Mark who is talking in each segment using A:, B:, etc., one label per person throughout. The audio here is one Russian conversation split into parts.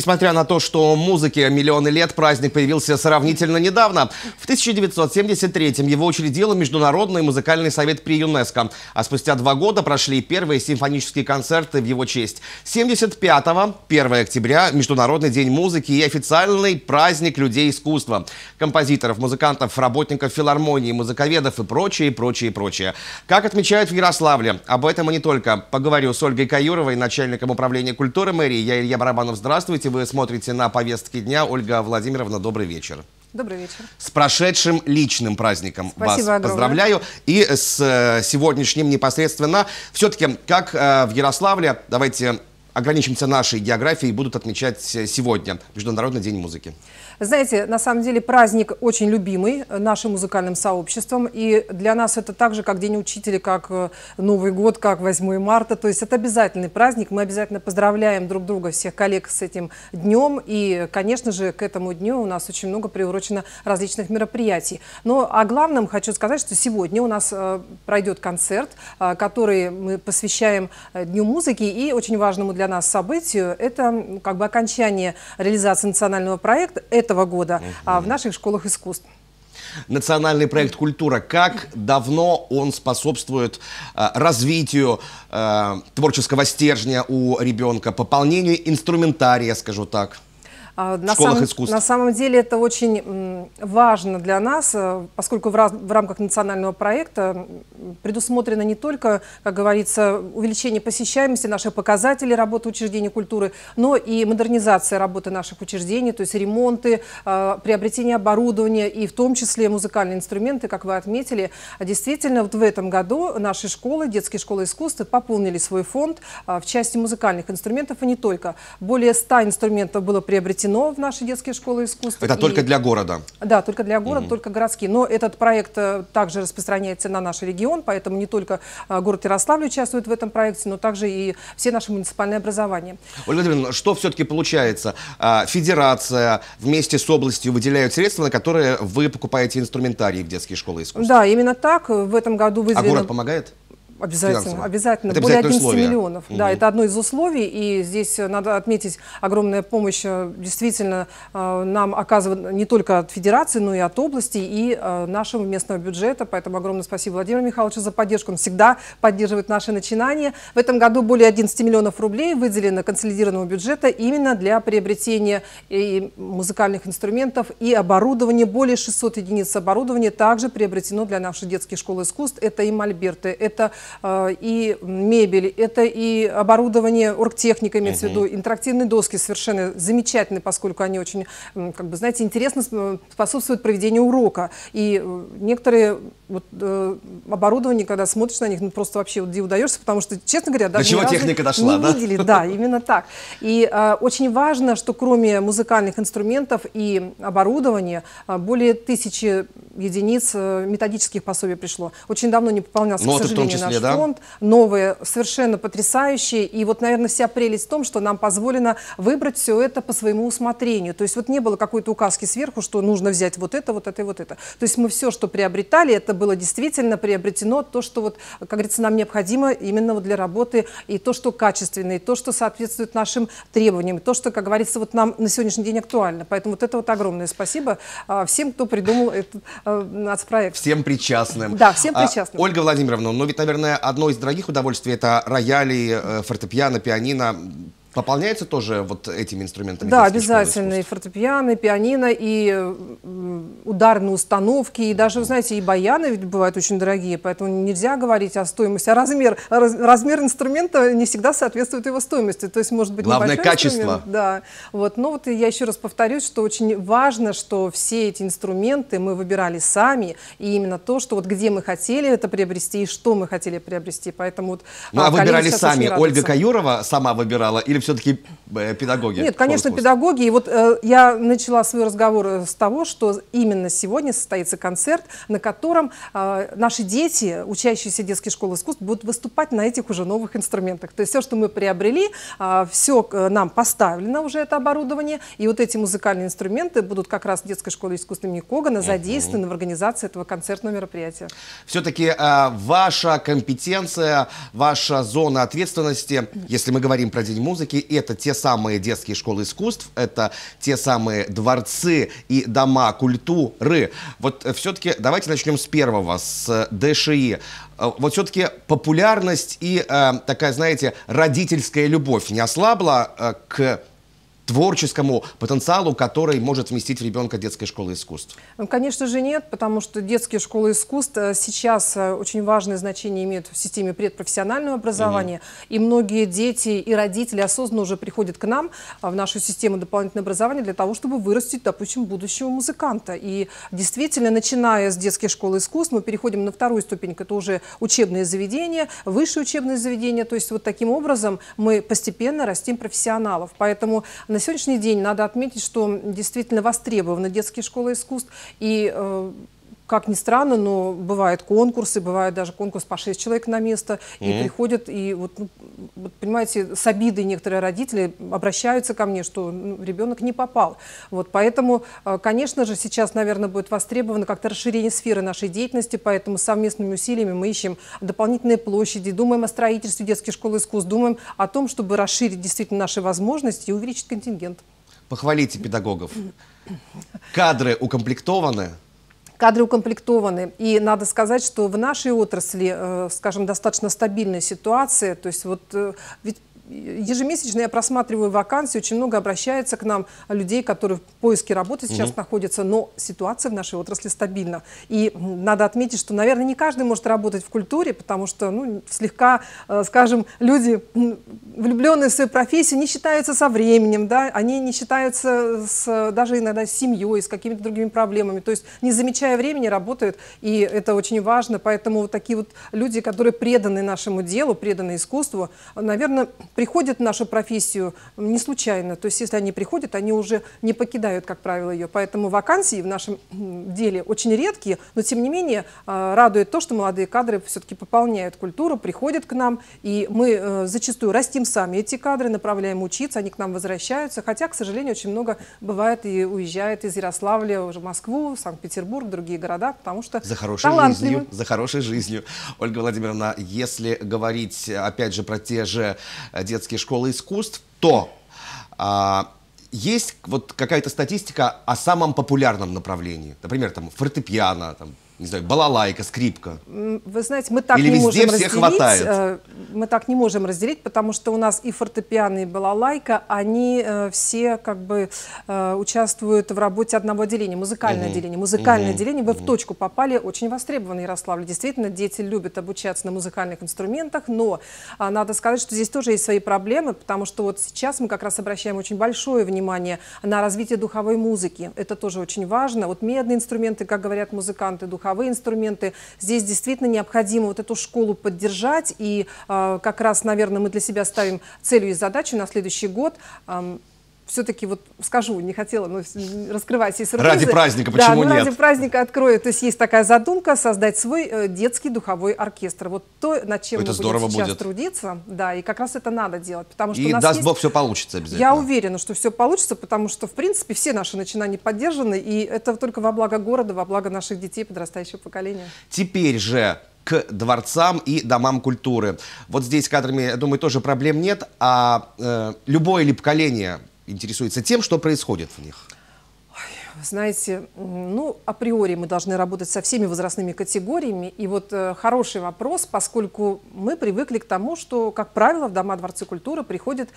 A: Несмотря на то, что музыке миллионы лет, праздник появился сравнительно недавно. В 1973-м его учредил Международный музыкальный совет при ЮНЕСКО. А спустя два года прошли первые симфонические концерты в его честь. 75-го, 1 октября, Международный день музыки и официальный праздник людей искусства. Композиторов, музыкантов, работников филармонии, музыковедов и прочее, прочее, прочее. Как отмечают в Ярославле, об этом и не только. Поговорю с Ольгой Каюровой, начальником управления культуры мэрии. Я Илья Барабанов. Здравствуйте вы смотрите на повестки дня. Ольга Владимировна, добрый вечер. Добрый вечер. С прошедшим личным праздником Спасибо вас огромное. поздравляю. И с э, сегодняшним непосредственно. Все-таки, как э, в Ярославле, давайте ограничимся нашей географией, будут отмечать э, сегодня Международный день музыки.
B: Знаете, на самом деле праздник очень любимый нашим музыкальным сообществом. И для нас это так же, как День учителя, как э, Новый год, как 8 марта. То есть это обязательный праздник. Мы обязательно поздравляем друг друга, всех коллег с этим днем. И, конечно же, к этому дню у нас очень много приурочено различных мероприятий. Но о главном хочу сказать, что сегодня у нас э, пройдет концерт, э, который мы посвящаем Дню музыки. И очень важному для нас событию – это как бы окончание реализации национального проекта. Это этого года угу. в наших школах искусств.
A: Национальный проект «Культура». Как давно он способствует э, развитию э, творческого стержня у ребенка, пополнению инструментария, скажу так?
B: А, на школах сам, искусств. На самом деле это очень важно для нас, э, поскольку в, раз, в рамках национального проекта предусмотрено не только, как говорится, увеличение посещаемости наших показателей работы учреждений культуры, но и модернизация работы наших учреждений, то есть ремонты, а, приобретение оборудования и в том числе музыкальные инструменты, как вы отметили. А действительно, вот в этом году наши школы, детские школы искусства пополнили свой фонд в части музыкальных инструментов и не только. Более 100 инструментов было приобретено привнесено в наши детские школы искусств. Это и... только для города? Да, только для города, угу. только городские. Но этот проект э, также распространяется на наш регион, поэтому не только э, город Ярославль участвует в этом проекте, но также и все наши муниципальные образования.
A: Ольга Владимировна, что все-таки получается? А, федерация вместе с областью выделяют средства, на которые вы покупаете инструментарий в детские школы искусств?
B: Да, именно так. В этом году выделено... А город
A: помогает? Обязательно, финансово. обязательно. Это Более 11 условие. миллионов. Угу. Да, это
B: одно из условий, и здесь надо отметить огромная помощь э, действительно э, нам оказывают не только от федерации, но и от области, и э, нашего местного бюджета. Поэтому огромное спасибо Владимиру Михайловичу за поддержку. Он всегда поддерживает наши начинания. В этом году более 11 миллионов рублей выделено консолидированного бюджета именно для приобретения и музыкальных инструментов и оборудования. Более 600 единиц оборудования также приобретено для нашей детской школы искусств. Это и мольберты, это Э, и мебель, это и оборудование оргтехника, имеется угу. в виду, интерактивные доски совершенно замечательные, поскольку они очень, как бы, знаете, интересно способствуют проведению урока. И э, некоторые вот, э, оборудование, когда смотришь на них, ну просто вообще вот диву потому что, честно говоря, даже До чего техника дошла, не да? видели. Да, именно так. И э, очень важно, что кроме музыкальных инструментов и оборудования, более тысячи единиц методических пособий пришло. Очень давно не пополнялся, ну, к сожалению, наш да? фонд, новые, совершенно потрясающие. И вот, наверное, вся прелесть в том, что нам позволено выбрать все это по своему усмотрению. То есть вот не было какой-то указки сверху, что нужно взять вот это, вот это и вот это. То есть мы все, что приобретали, это было действительно приобретено то, что вот, как говорится, нам необходимо именно вот для работы, и то, что качественное, и то, что соответствует нашим требованиям, и то, что, как говорится, вот нам на сегодняшний день актуально. Поэтому вот это вот огромное спасибо а, всем, кто придумал этот э, проект.
A: Всем причастным. Да, всем а, причастным. А, Ольга Владимировна, ну ведь, наверное, наверное, одно из дорогих удовольствий – это рояли, э, фортепиано, пианино. Пополняется тоже вот этими инструментами? Да, обязательно.
B: И фортепиано, и пианино, и ударные установки, и даже, вы знаете, и баяны ведь бывают очень дорогие, поэтому нельзя говорить о стоимости. А размер, размер инструмента не всегда соответствует его стоимости. То есть, может быть, Главное качество. Да. Вот. Но вот я еще раз повторюсь, что очень важно, что все эти инструменты мы выбирали сами, и именно то, что вот где мы хотели это приобрести, и что мы хотели приобрести. Поэтому вот... Ну, а, а выбирали сами. Ольга
A: Каюрова сама выбирала или все-таки э, педагоги? Нет, конечно,
B: педагоги. И вот э, я начала свой разговор э, с того, что именно сегодня состоится концерт, на котором э, наши дети, учащиеся детской школы искусств, будут выступать на этих уже новых инструментах. То есть все, что мы приобрели, э, все э, нам поставлено уже это оборудование, и вот эти музыкальные инструменты будут как раз в детской школе искусств имени Когана задействованы в организации этого концертного мероприятия.
A: Все-таки э, ваша компетенция, ваша зона ответственности, если мы говорим про День музыки, все-таки это те самые детские школы искусств, это те самые дворцы и дома культуры. Вот э, все-таки давайте начнем с первого, с э, ДШИ э, вот все-таки популярность и э, такая, знаете, родительская любовь не ослабла э, к творческому потенциалу, который может вместить в ребенка детская школа искусств?
B: Ну, конечно же нет, потому что детские школы искусств э, сейчас э, очень важное значение имеют в системе предпрофессионального образования. Угу. И многие дети и родители осознанно уже приходят к нам э, в нашу систему дополнительного образования для того, чтобы вырастить, допустим, будущего музыканта. И действительно, начиная с детской школы искусств, мы переходим на вторую ступень, Это уже учебные заведения, высшие учебные заведения. То есть вот таким образом мы постепенно растим профессионалов. Поэтому на сегодняшний день надо отметить, что действительно востребованы детские школы искусств, и э, как ни странно, но бывают конкурсы, бывает даже конкурс по 6 человек на место, mm -hmm. и приходят, и вот, ну, вот, понимаете, с обидой некоторые родители обращаются ко мне, что ну, ребенок не попал. Вот, поэтому, э, конечно же, сейчас, наверное, будет востребовано как-то расширение сферы нашей деятельности, поэтому совместными усилиями мы ищем дополнительные площади, думаем о строительстве детской школы искусств, думаем о том, чтобы расширить действительно наши возможности и увеличить контингент.
A: Похвалите педагогов. Кадры укомплектованы,
B: кадры укомплектованы. И надо сказать, что в нашей отрасли, э, скажем, достаточно стабильная ситуация. То есть вот э, ведь ежемесячно я просматриваю вакансии, очень много обращается к нам людей, которые в поиске работы сейчас угу. находятся, но ситуация в нашей отрасли стабильна. И надо отметить, что, наверное, не каждый может работать в культуре, потому что, ну, слегка, э, скажем, люди влюбленные в свою профессию не считаются со временем, да, они не считаются с, даже иногда с семьей, с какими-то другими проблемами, то есть не замечая времени работают, и это очень важно, поэтому вот такие вот люди, которые преданы нашему делу, преданы искусству, наверное, приходят в нашу профессию не случайно, то есть если они приходят, они уже не покидают, как правило, ее, поэтому вакансии в нашем деле очень редкие, но тем не менее э, радует то, что молодые кадры все-таки пополняют культуру, приходят к нам, и мы э, зачастую растим хотим сами эти кадры, направляем учиться, они к нам возвращаются. Хотя, к сожалению, очень много бывает и уезжает из Ярославля уже в Москву, Санкт-Петербург, другие города, потому что за хорошей жизнью,
A: за хорошей жизнью. Ольга Владимировна, если говорить опять же про те же детские школы искусств, то а, есть вот какая-то статистика о самом популярном направлении, например, там фортепиано, там не знаю, балалайка, скрипка?
B: Вы знаете, мы так Или не можем все разделить. Хватает? Э, мы так не можем разделить, потому что у нас и фортепиано, и балалайка, они э, все как бы э, участвуют в работе одного отделения, музыкальное угу. отделение. Музыкальное угу. отделение, вы угу. в точку попали, очень востребованы Ярославле. Действительно, дети любят обучаться на музыкальных инструментах, но а, надо сказать, что здесь тоже есть свои проблемы, потому что вот сейчас мы как раз обращаем очень большое внимание на развитие духовой музыки. Это тоже очень важно. Вот медные инструменты, как говорят музыканты, духовые духовые инструменты. Здесь действительно необходимо вот эту школу поддержать. И а, как раз, наверное, мы для себя ставим целью и задачу на следующий год все-таки вот скажу, не хотела, но раскрывать все сюрпризы. Ради праздника, почему да, ну, нет? ради праздника открою. То есть есть такая задумка создать свой э, детский духовой оркестр. Вот то, над чем это мы будем сейчас будет. трудиться, да, и как раз это надо делать, потому что и у нас даст есть... Бог, все
A: получится обязательно. Я
B: уверена, что все получится, потому что, в принципе, все наши начинания поддержаны, и это только во благо города, во благо наших детей, подрастающего поколения.
A: Теперь же к дворцам и домам культуры. Вот здесь кадрами, я думаю, тоже проблем нет, а э, любое ли поколение интересуется тем, что происходит в них
B: знаете, ну, априори мы должны работать со всеми возрастными категориями. И вот э, хороший вопрос, поскольку мы привыкли к тому, что, как правило, в дома Дворцы культуры приходит, э,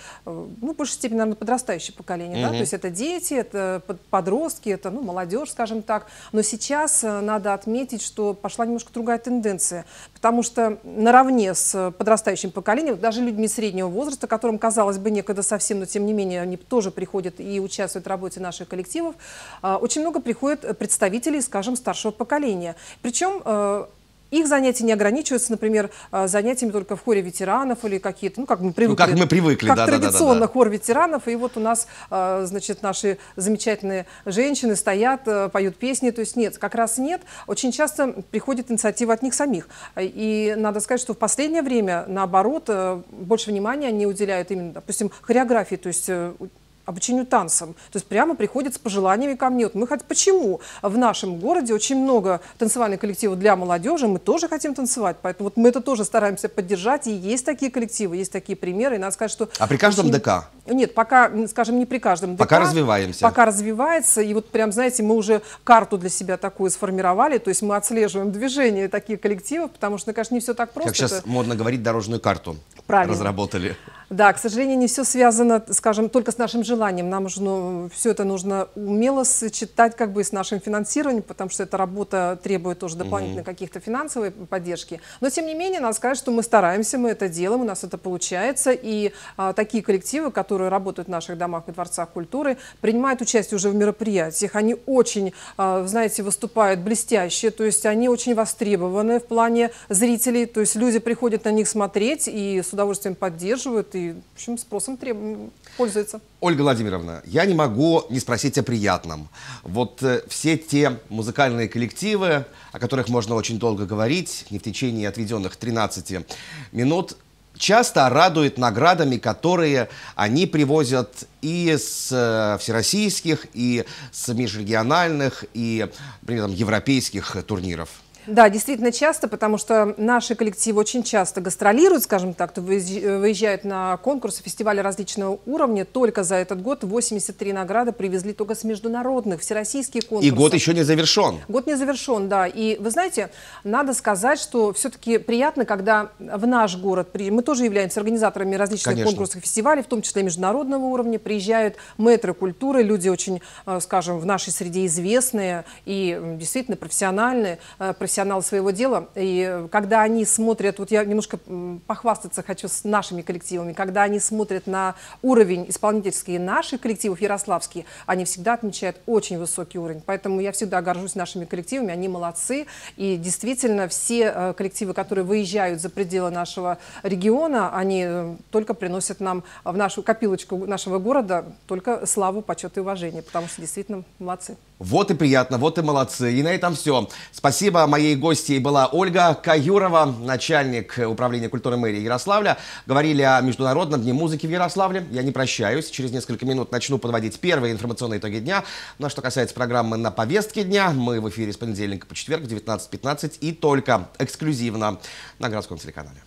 B: ну, в большей степени, наверное, подрастающее поколение. Mm -hmm. да? То есть это дети, это подростки, это, ну, молодежь, скажем так. Но сейчас э, надо отметить, что пошла немножко другая тенденция, потому что наравне с э, подрастающим поколением, даже людьми среднего возраста, которым, казалось бы, некогда совсем, но тем не менее, они тоже приходят и участвуют в работе наших коллективов, э, а, очень много приходит э, представителей, скажем, старшего поколения. Причем э, их занятия не ограничиваются, например, э, занятиями только в хоре ветеранов или какие-то, ну, как мы привыкли. Ну, как мы привыкли, как да, традиционно да, да, да. хор ветеранов, и вот у нас, значит, наши замечательные женщины стоят, поют песни, то есть нет, как раз нет. Очень часто приходит инициатива от них самих. И надо сказать, что в последнее время, наоборот, больше внимания они уделяют именно, допустим, хореографии, то есть обучению танцам. То есть прямо приходят с пожеланиями ко мне. Вот мы хотим, почему в нашем городе очень много танцевальных коллективов для молодежи, мы тоже хотим танцевать, поэтому вот мы это тоже стараемся поддержать, и есть такие коллективы, есть такие примеры, и надо сказать, что... А при каждом ДК? Нет, пока, скажем, не при каждом ДК. Пока развиваемся. Пока развивается, и вот прям, знаете, мы уже карту для себя такую сформировали, то есть мы отслеживаем движение таких коллективов, потому что, ну, конечно, не все так просто. Как сейчас это...
A: модно говорить, дорожную карту Правильно. разработали.
B: Да, к сожалению, не все связано, скажем, только с нашим желанием. Нам нужно, все это нужно умело сочетать как бы с нашим финансированием, потому что эта работа требует тоже дополнительно угу. каких-то финансовой поддержки. Но, тем не менее, надо сказать, что мы стараемся, мы это делаем, у нас это получается. И а, такие коллективы, которые работают в наших домах и дворцах культуры, принимают участие уже в мероприятиях. Они очень, а, знаете, выступают блестяще, то есть они очень востребованы в плане зрителей. То есть люди приходят на них смотреть и с удовольствием поддерживают, и и, в общем, спросом треб... пользуется.
A: Ольга Владимировна, я не могу не спросить о приятном. Вот э, все те музыкальные коллективы, о которых можно очень долго говорить, не в течение отведенных 13 минут, часто радуют наградами, которые они привозят и с э, всероссийских, и с межрегиональных, и, при этом, европейских турниров.
B: Да, действительно часто, потому что наши коллективы очень часто гастролируют, скажем так, то э, выезжают на конкурсы, фестивали различного уровня. Только за этот год 83 награды привезли только с международных, всероссийских конкурсов. И год еще
A: не завершен.
B: Год не завершен, да. И вы знаете, надо сказать, что все-таки приятно, когда в наш город, мы тоже являемся организаторами различных Конечно. конкурсов и фестивалей, в том числе международного уровня, приезжают мэтры культуры, люди очень, э, скажем, в нашей среде известные и действительно профессиональные, э, профессиональные профессионалы своего дела, и э, когда они смотрят, вот я немножко похвастаться хочу с нашими коллективами, когда они смотрят на уровень исполнительский наших коллективов, ярославские, они всегда отмечают очень высокий уровень, поэтому я всегда горжусь нашими коллективами, они молодцы, и действительно все э, коллективы, которые выезжают за пределы нашего региона, они э, только приносят нам в нашу копилочку нашего города только славу, почет и уважение, потому что действительно молодцы.
A: Вот и приятно, вот и молодцы. И на этом все. Спасибо. Моей гостьей была Ольга Каюрова, начальник управления культуры мэрии Ярославля. Говорили о Международном дне музыки в Ярославле. Я не прощаюсь. Через несколько минут начну подводить первые информационные итоги дня. Но ну, а что касается программы на повестке дня, мы в эфире с понедельника по четверг в 19.15 и только эксклюзивно на городском телеканале.